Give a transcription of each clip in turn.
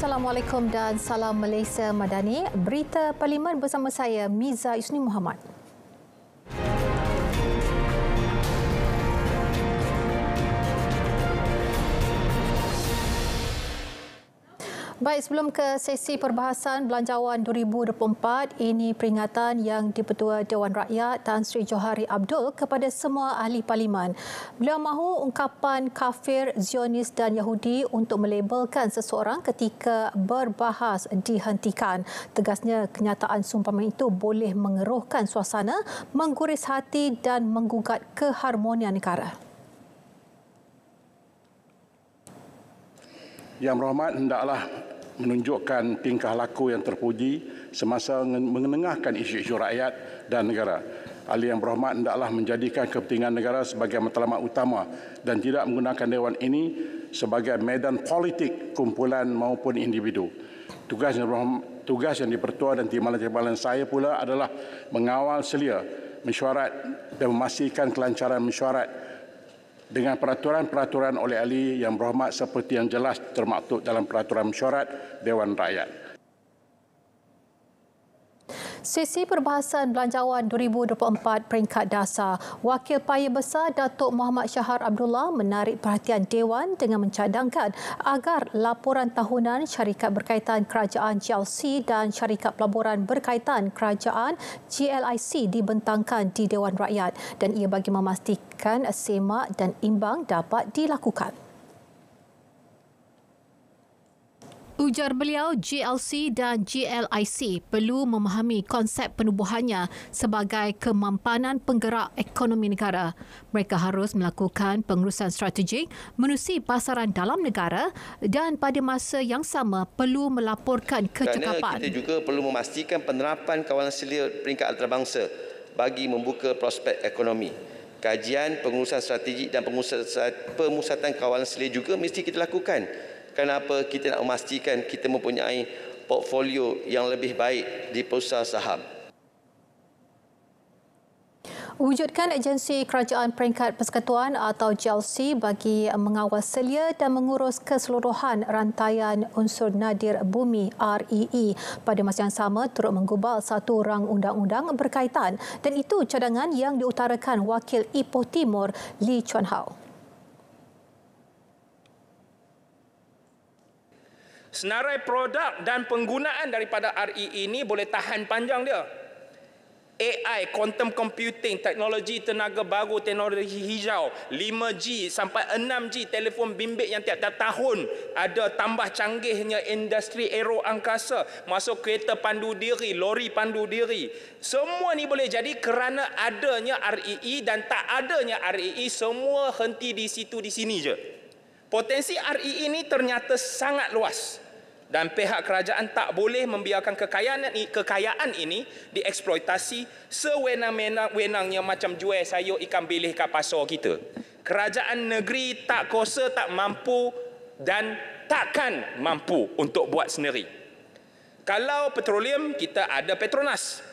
Assalamualaikum dan salam Malaysia Madani. Berita Parlimen bersama saya Miza Yusni Muhammad. Baik, sebelum ke sesi perbahasan Belanjawan 2024, ini peringatan yang dipertua Dewan Rakyat Tan Sri Johari Abdul kepada semua ahli parlimen. Beliau mahu ungkapan kafir, Zionis dan Yahudi untuk melabelkan seseorang ketika berbahas dihentikan. Tegasnya, kenyataan sumpahan itu boleh mengeruhkan suasana, mengguris hati dan menggugat keharmonian negara. Yang berhormat, hendaklah menunjukkan tingkah laku yang terpuji semasa mengenengahkan isu-isu rakyat dan negara. Ahli yang berhormat hendaklah menjadikan kepentingan negara sebagai matlamat utama dan tidak menggunakan Dewan ini sebagai medan politik kumpulan maupun individu. Tugas yang, tugas yang dipertua dan timbalan-timbalan saya pula adalah mengawal selia mesyuarat dan memastikan kelancaran mesyuarat dengan peraturan-peraturan oleh ahli yang berhormat seperti yang jelas termaktub dalam peraturan mesyuarat Dewan Rakyat. Sesi Perbahasan Belanjawan 2024 Peringkat Dasar, Wakil Paya Besar Datuk Muhammad Syahar Abdullah menarik perhatian Dewan dengan mencadangkan agar laporan tahunan syarikat berkaitan kerajaan GLC dan syarikat pelaburan berkaitan kerajaan GLIC dibentangkan di Dewan Rakyat dan ia bagi memastikan semak dan imbang dapat dilakukan. Ujar beliau, GLC dan GLIC perlu memahami konsep penubuhannya sebagai kemampanan penggerak ekonomi negara. Mereka harus melakukan pengurusan strategik, menusi pasaran dalam negara dan pada masa yang sama perlu melaporkan kecekapan. Kerana kita juga perlu memastikan penerapan kawalan selia peringkat antarabangsa bagi membuka prospek ekonomi. Kajian pengurusan strategik dan pengurusan pemusatan kawalan selia juga mesti kita lakukan kenapa kita nak memastikan kita mempunyai portfolio yang lebih baik di bursa saham. Wujudkan agensi kerajaan peringkat persekutuan atau JLC bagi mengawal selia dan mengurus keseluruhan rantaian unsur nadir bumi REE e. pada masa yang sama turut menggubal satu rang undang-undang berkaitan dan itu cadangan yang diutarakan Wakil Ipoh Timur Lee Chuan Hao. senarai produk dan penggunaan daripada RE e ini boleh tahan panjang dia AI, quantum computing, teknologi tenaga baru, teknologi hijau, 5G sampai 6G telefon bimbit yang tiap-tiap tahun ada tambah canggihnya industri aero angkasa, masuk kereta pandu diri, lori pandu diri. Semua ni boleh jadi kerana adanya REE e dan tak adanya REE e, semua henti di situ di sini je. Potensi RE ini ternyata sangat luas dan pihak kerajaan tak boleh membiarkan kekayaan ini, kekayaan ini dieksploitasi sewenang-wenangnya macam jual sayur ikan bilis kat pasar kita. Kerajaan negeri tak kuasa, tak mampu dan takkan mampu untuk buat sendiri. Kalau petroleum, kita ada Petronas.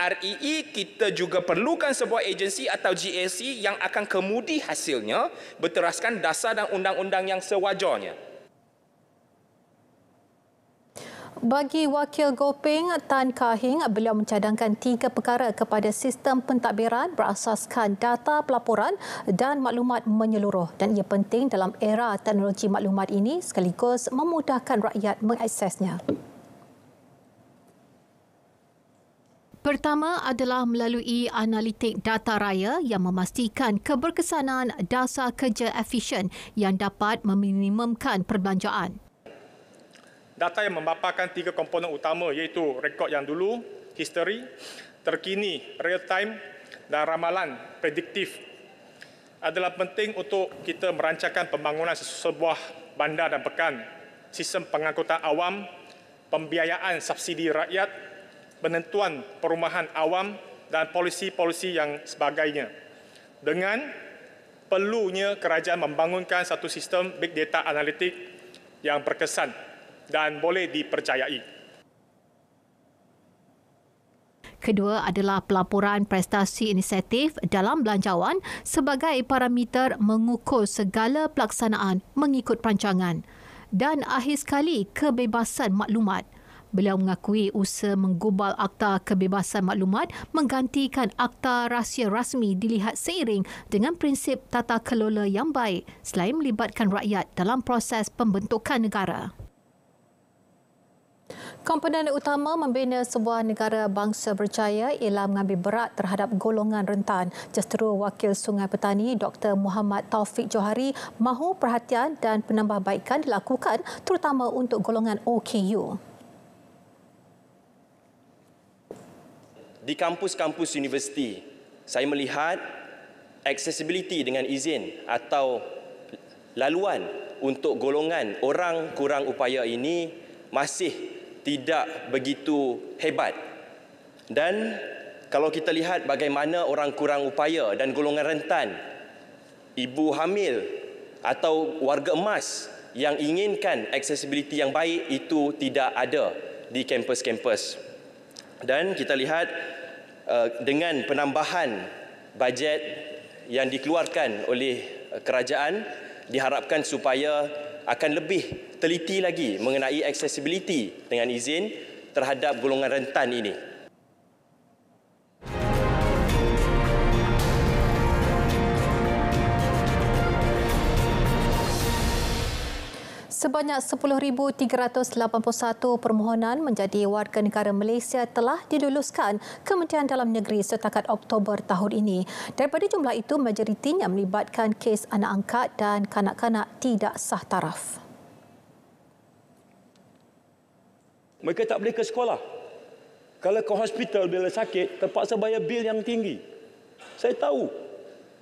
RII kita juga perlukan sebuah agensi atau GAC yang akan kemudi hasilnya berteraskan dasar dan undang-undang yang sewajarnya. Bagi Wakil Gopeng Tan Kahing, beliau mencadangkan tiga perkara kepada sistem pentadbiran berasaskan data pelaporan dan maklumat menyeluruh dan ia penting dalam era teknologi maklumat ini sekaligus memudahkan rakyat mengaksesnya. Pertama adalah melalui analitik data raya yang memastikan keberkesanan dasar kerja efisien yang dapat meminimumkan perbelanjaan. Data yang memaparkan tiga komponen utama iaitu rekod yang dulu, history, terkini, real time dan ramalan, prediktif adalah penting untuk kita merancangkan pembangunan sebuah bandar dan pekan, sistem pengangkutan awam, pembiayaan subsidi rakyat penentuan perumahan awam dan polisi-polisi yang sebagainya. Dengan perlunya kerajaan membangunkan satu sistem big data analitik yang berkesan dan boleh dipercayai. Kedua adalah pelaporan prestasi inisiatif dalam belanjawan sebagai parameter mengukur segala pelaksanaan mengikut perancangan dan akhir sekali kebebasan maklumat. Beliau mengakui usaha menggubal Akta Kebebasan Maklumat menggantikan Akta Rahsia Rasmi dilihat seiring dengan prinsip tata kelola yang baik selain melibatkan rakyat dalam proses pembentukan negara. Komponen utama membina sebuah negara bangsa berjaya ialah mengambil berat terhadap golongan rentan. Justeru Wakil Sungai Petani Dr. Muhammad Taufik Johari mahu perhatian dan penambahbaikan dilakukan terutama untuk golongan OKU. di kampus-kampus universiti saya melihat accessibility dengan izin atau laluan untuk golongan orang kurang upaya ini masih tidak begitu hebat dan kalau kita lihat bagaimana orang kurang upaya dan golongan rentan ibu hamil atau warga emas yang inginkan accessibility yang baik itu tidak ada di kampus-kampus dan kita lihat uh, dengan penambahan bajet yang dikeluarkan oleh uh, kerajaan diharapkan supaya akan lebih teliti lagi mengenai accessibility dengan izin terhadap golongan rentan ini. Sebanyak 10381 permohonan menjadi warga negara Malaysia telah diluluskan Kementerian Dalam Negeri setakat Oktober tahun ini. Daripada jumlah itu, majoritinya melibatkan kes anak angkat dan kanak-kanak tidak sah taraf. Mereka tak boleh ke sekolah. Kalau ke hospital bila sakit, terpaksa bayar bil yang tinggi. Saya tahu.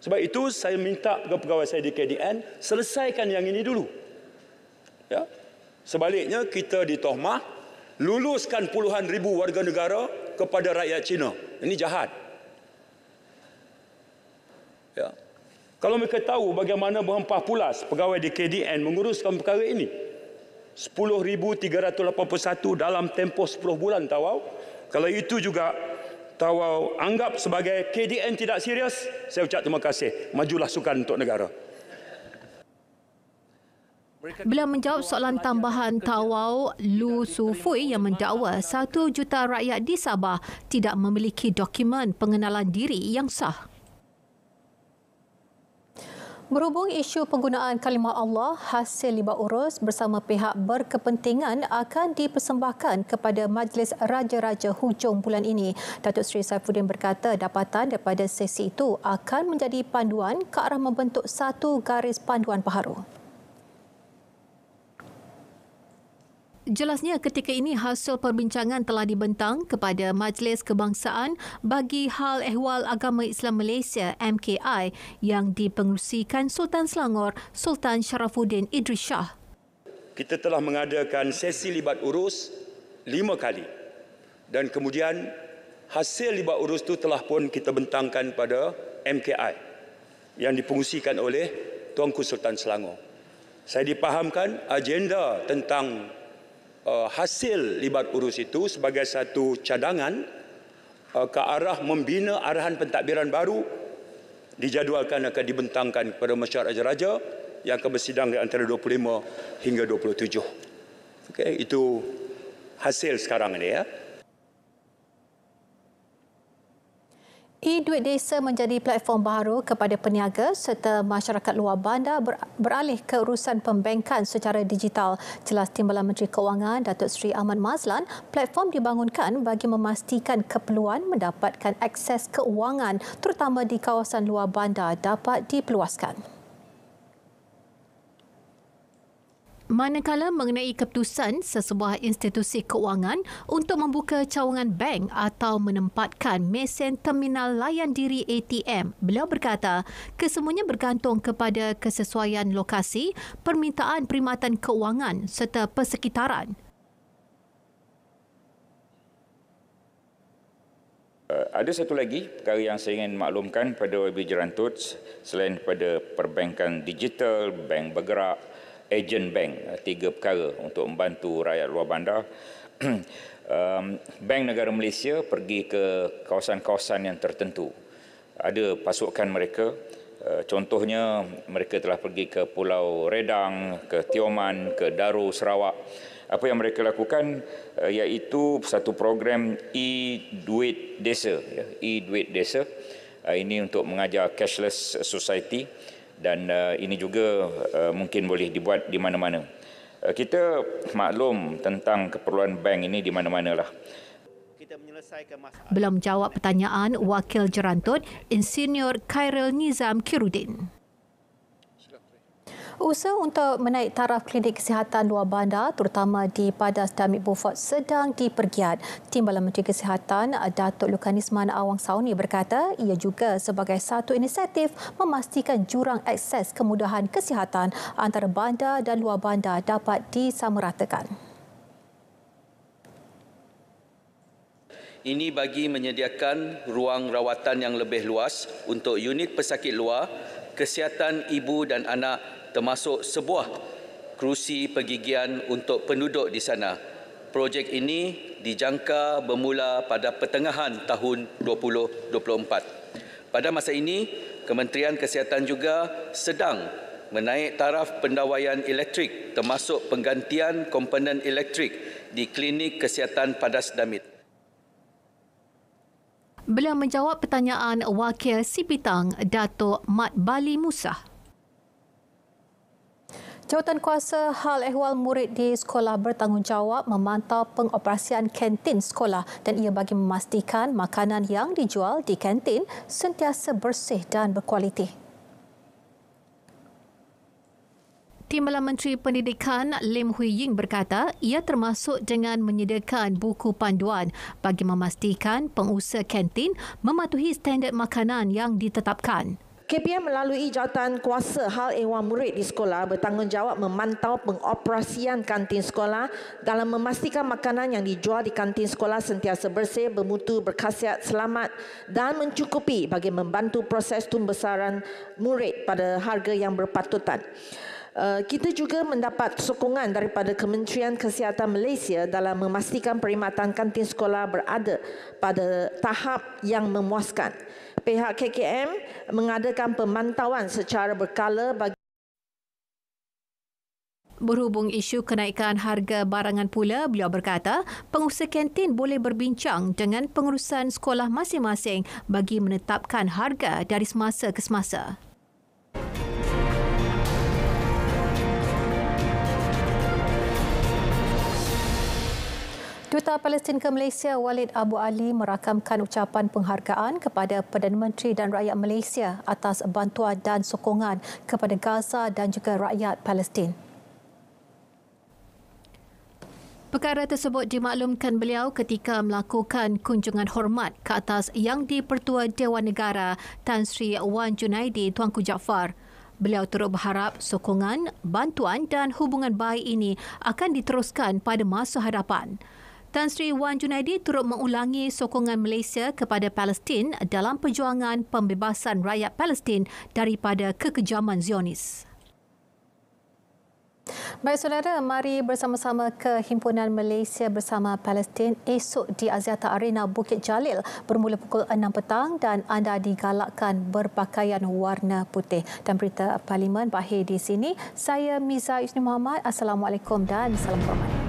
Sebab itu saya minta kepada pegawai saya di KDN selesaikan yang ini dulu. Ya. Sebaliknya kita di Tohmah luluskan puluhan ribu warga negara kepada rakyat Cina. Ini jahat. Ya. Kalau mereka tahu bagaimana berhempah pulas pegawai di KDN menguruskan perkara ini. 10381 dalam tempoh 10 bulan tawau. Kalau itu juga tawau anggap sebagai KDN tidak serius, saya ucap terima kasih. Majulah sukan untuk negara. Beliau menjawab soalan tambahan Tawau Lu Sufui yang mendakwa satu juta rakyat di Sabah tidak memiliki dokumen pengenalan diri yang sah. Berhubung isu penggunaan kalimah Allah, hasil libat urus bersama pihak berkepentingan akan dipersembahkan kepada Majlis Raja-Raja hujung bulan ini. Datuk Seri Saifuddin berkata dapatan daripada sesi itu akan menjadi panduan ke arah membentuk satu garis panduan baharu. Jelasnya ketika ini hasil perbincangan telah dibentang kepada Majlis Kebangsaan bagi Hal Ehwal Agama Islam Malaysia MKI yang dipengerusikan Sultan Selangor Sultan Sharafuddin Idris Shah. Kita telah mengadakan sesi libat urus lima kali dan kemudian hasil libat urus itu telah pun kita bentangkan pada MKI yang dipengerusikan oleh Tuanku Sultan Selangor. Saya dipahamkan agenda tentang uh, hasil libat urus itu sebagai satu cadangan uh, ke arah membina arahan pentadbiran baru dijadualkan akan dibentangkan kepada mesyuarat raja-raja yang akan bersidang antara 25 hingga 27. Okey, itu hasil sekarang ini ya. E-Duit Desa menjadi platform baru kepada peniaga serta masyarakat luar bandar beralih ke urusan pembankan secara digital. Jelas Timbalan Menteri Kewangan Datuk Seri Ahmad Mazlan, platform dibangunkan bagi memastikan keperluan mendapatkan akses keuangan terutama di kawasan luar bandar dapat diperluaskan. manakala mengenai keputusan sesebuah institusi kewangan untuk membuka cawangan bank atau menempatkan mesin terminal layan diri ATM. Beliau berkata, kesemuanya bergantung kepada kesesuaian lokasi, permintaan perkhidmatan kewangan serta persekitaran. Eh, ada satu lagi perkara yang saya ingin maklumkan pada WB Jerantut selain pada perbankan digital, bank bergerak, agent bank eh, tiga perkara untuk membantu rakyat luar bandar um, bank negara Malaysia pergi ke kawasan-kawasan yang tertentu ada pasukan mereka uh, contohnya mereka telah pergi ke Pulau Redang ke Tioman ke Daru Sarawak apa yang mereka lakukan uh, iaitu satu program e-duit desa ya, e-duit desa uh, ini untuk mengajar cashless society dan uh, ini juga uh, mungkin boleh dibuat di mana-mana. Uh, kita maklum tentang keperluan bank ini di mana mana lah. Belum jawab pertanyaan Wakil Jerantut, Insinyur Khairul Nizam Kirudin. Usaha untuk menaik taraf klinik kesihatan luar bandar terutama di Padas dan Beaufort sedang dipergiat. Timbalan Menteri Kesihatan eh, Datuk Lukanisman Awang Sauni berkata ia juga sebagai satu inisiatif memastikan jurang akses kemudahan kesihatan antara bandar dan luar bandar dapat disamaratakan. Ini bagi menyediakan ruang rawatan yang lebih luas untuk unit pesakit luar, kesihatan ibu dan anak termasuk sebuah kerusi pergigian untuk penduduk di sana. Projek ini dijangka bermula pada pertengahan tahun 2024. Pada masa ini, Kementerian Kesihatan juga sedang menaik taraf pendawaian elektrik termasuk penggantian komponen elektrik di klinik kesihatan Padas Damit. Beliau menjawab pertanyaan Wakil Sipitang, Dato' Mat Bali Musah. Jawatan kuasa hal ehwal murid di sekolah bertanggungjawab memantau pengoperasian kantin sekolah dan ia bagi memastikan makanan yang dijual di kantin sentiasa bersih dan berkualiti. Timbalan Menteri Pendidikan Lim Hui Ying berkata ia termasuk dengan menyediakan buku panduan bagi memastikan pengusaha kantin mematuhi standard makanan yang ditetapkan. KPM melalui jawatan kuasa hal ehwal murid di sekolah bertanggungjawab memantau pengoperasian kantin sekolah dalam memastikan makanan yang dijual di kantin sekolah sentiasa bersih, bermutu, berkhasiat, selamat dan mencukupi bagi membantu proses tumbesaran murid pada harga yang berpatutan. Eh, kita juga mendapat sokongan daripada Kementerian Kesihatan Malaysia dalam memastikan perkhidmatan kantin sekolah berada pada tahap yang memuaskan. Pihak KKM mengadakan pemantauan secara berkala bagi Berhubung isu kenaikan harga barangan pula, beliau berkata pengusaha kantin boleh berbincang dengan pengurusan sekolah masing-masing bagi menetapkan harga dari semasa ke semasa. Duta Palestin ke Malaysia Walid Abu Ali merakamkan ucapan penghargaan kepada Perdana Menteri dan rakyat Malaysia atas bantuan dan sokongan kepada Gaza dan juga rakyat Palestin. Perkara tersebut dimaklumkan beliau ketika melakukan kunjungan hormat ke atas Yang di-Pertua Dewan Negara Tan Sri Wan Junaidi Tuanku Jaafar. Beliau turut berharap sokongan, bantuan dan hubungan baik ini akan diteruskan pada masa hadapan. Tan Sri Wan Junaidi turut mengulangi sokongan Malaysia kepada Palestin dalam perjuangan pembebasan rakyat Palestin daripada kekejaman Zionis. Baik saudara, mari bersama-sama ke Himpunan Malaysia Bersama Palestin esok di Aziata Arena Bukit Jalil bermula pukul 6 petang dan anda digalakkan berpakaian warna putih. Dan berita Parlimen Bahir di sini, saya Miza Yusni Muhammad. Assalamualaikum dan salam hormat.